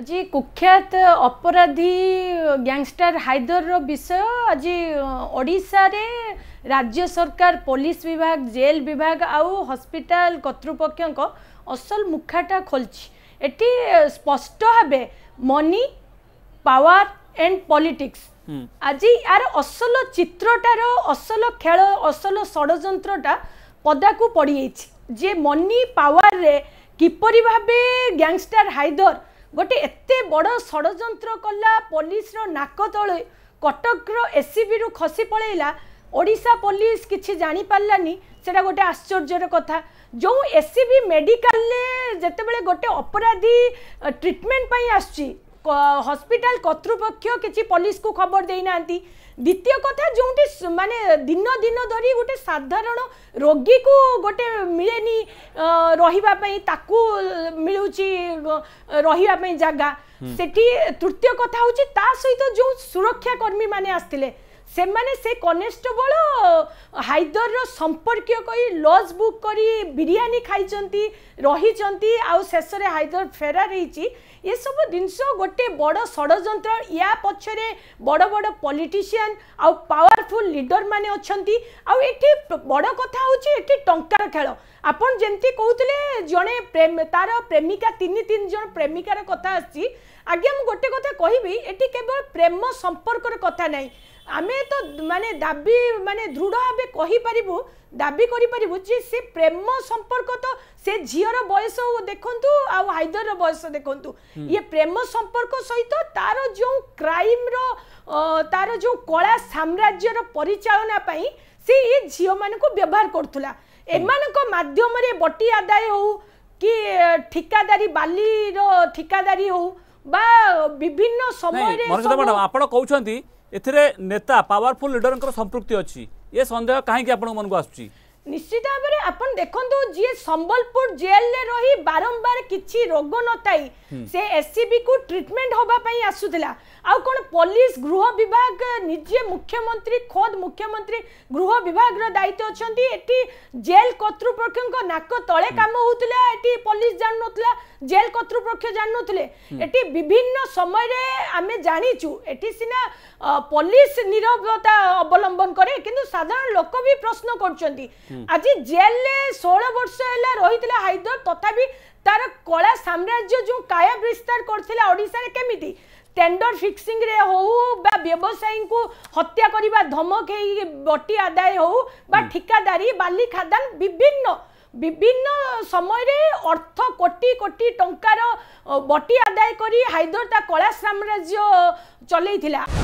আজি কুখ্যাত অপরাধী গ্যাংস্টার হায়দরর বিষয় আজি ওড়িশারে রাজ্য সরকার পুলিশ বিভাগ জেল বিভাগ আউ হসপিটাল কর্তৃপক্ষক অসল মুখাটা খোলছি এটি স্পষ্ট ভাবে মনি পাওয়ার এন্ড পলিটিক্স আজি আর অসল চিত্রটার অসল খেল অসল ষড়যন্ত্রটা পদাকু পড়িযাইছি যে মনি পাওয়ারে কিপরি ভাবে গ্যাংস্টার হায়দর গোটে এতে বড় ষড়যন্ত্র কলা পুলিশর নাক তলে কটকর এসিবিরু খসি পলাইলা ওড়িশা পুলিশ কিছু জাঁপারানি সেটা গোটে আশ্চর্যর কথা যে এসিবি মেডিকালে যেতবে গোটে অপরাধী ট্রিটমেন্ট পাই আসছি হসপিটাল কর্তৃপক্ষ কিছু পুলিশকে খবর দিয়ে না দ্বিতীয় কথা যেটি মানে দিন দিন ধর গোটে সাধারণ রোগী কু গোটে মিলেনি রহবা তাকু মিলুচি রহবা জায়গা সেটি তৃতীয় কথা হচ্ছে তা সহিত যে সুরক্ষাকর্মী মানে আসলে ସେମାନେ ସେ କନେଷ୍ଟବଳ ହାଇଦରର ସମ୍ପର୍କୀୟ କହି ଲଜ୍ ବୁକ୍ କରି ବିରିୟାନୀ ଖାଇଛନ୍ତି ରହିଛନ୍ତି ଆଉ ଶେଷରେ ହାଇଦର ଫେରାର ହେଇଛି ଏସବୁ ଜିନିଷ ଗୋଟେ ବଡ଼ ଷଡ଼ଯନ୍ତ୍ର ୟା ପଛରେ ବଡ଼ ବଡ଼ ପଲିଟିସିଆନ୍ ଆଉ ପାୱାରଫୁଲ୍ ଲିଡରମାନେ ଅଛନ୍ତି ଆଉ ଏଠି ବଡ଼ କଥା ହେଉଛି ଏଠି ଟଙ୍କାର ଖେଳ ଆପଣ ଯେମିତି କହୁଥିଲେ ଜଣେ ତାର ପ୍ରେମିକା ତିନି ତିନି ଜଣ ପ୍ରେମିକାର କଥା ଆସିଛି ଆଜ୍ଞା ମୁଁ ଗୋଟେ କଥା କହିବି ଏଠି କେବଳ ପ୍ରେମ ସମ୍ପର୍କର କଥା ନାହିଁ ଆମେ ତ ମାନେ ଦାବି ମାନେ ଦୃଢ଼ ଭାବେ କହିପାରିବୁ ଦାବି କରିପାରିବୁ ଯେ ସେ ପ୍ରେମ ସମ୍ପର୍କ ତ ସେ ଝିଅର ବୟସ ଦେଖନ୍ତୁ ଆଉ ହାଇଦରର ବୟସ ଦେଖନ୍ତୁ ଇଏ ପ୍ରେମ ସମ୍ପର୍କ ସହିତ ତାର ଯେଉଁ କ୍ରାଇମର ତାର ଯେଉଁ କଳା ସାମ୍ରାଜ୍ୟର ପରିଚାଳନା ପାଇଁ ସେ ଏ ଝିଅମାନଙ୍କୁ ବ୍ୟବହାର କରୁଥିଲା ଏମାନଙ୍କ ମାଧ୍ୟମରେ ବଟି ଆଦାୟ ହେଉ କି ଠିକାଦାରୀ ବାଲିର ଠିକାଦାରୀ ହେଉ বা বিভিন্ন সময় আপনার কৌন ଏଥିରେ ନେତା ପାୱାରଫୁଲ୍ ଲିଡରଙ୍କର ସମ୍ପୃକ୍ତି ଅଛି ଏ ସନ୍ଦେହ କାହିଁକି ଆପଣଙ୍କ ମନକୁ ଆସୁଛି নিশ্চিত ভাবে আপনার দেখুন যে সম্বলপুর জেলে রহি বারম্বার কিছু রোগ নথাই সে এসসিবি কু ট্রিটমেন্ট হওয়া আসুলা আউ কোন পুলিশ গৃহ বিভাগ নিজে মুখ্যমন্ত্রী খোদ মুখ্যমন্ত্রী গৃহ বিভাগর দায়িত্ব অনেক এটি জেল কর্তৃপক্ষ নাক তলে কাম হোলা এটি পুলিশ জাণুলা জেল কর্তৃপক্ষ জাণুলে এটি বিভিন্ন সময় আমি জাঁচু এটি সিনা পুলিশ নিরবতা অবলম্বন করে কিন্তু সাধারণ লোক বি প্রশ্ন করছেন আজ জেলে ষোল বর্ষ হল রয়েছে হায়দর তথাপি তার কলা সাম্রাজ্য যে কায়া বিস্তার করে ওড়শার কেমিতি টেন্ডর ফিক্সিং রে হো বা ব্যবসায়ী হত্যা করা ধমক হয়ে বটি আদায় হো বা ঠিকাদারি বালি খাদান বিভিন্ন বিভিন্ন সময়ে অর্থ কোটি কোটি টঙ্কার বটি আদায় করে হায়দর তা কলা সাম্রাজ্য চলাইলা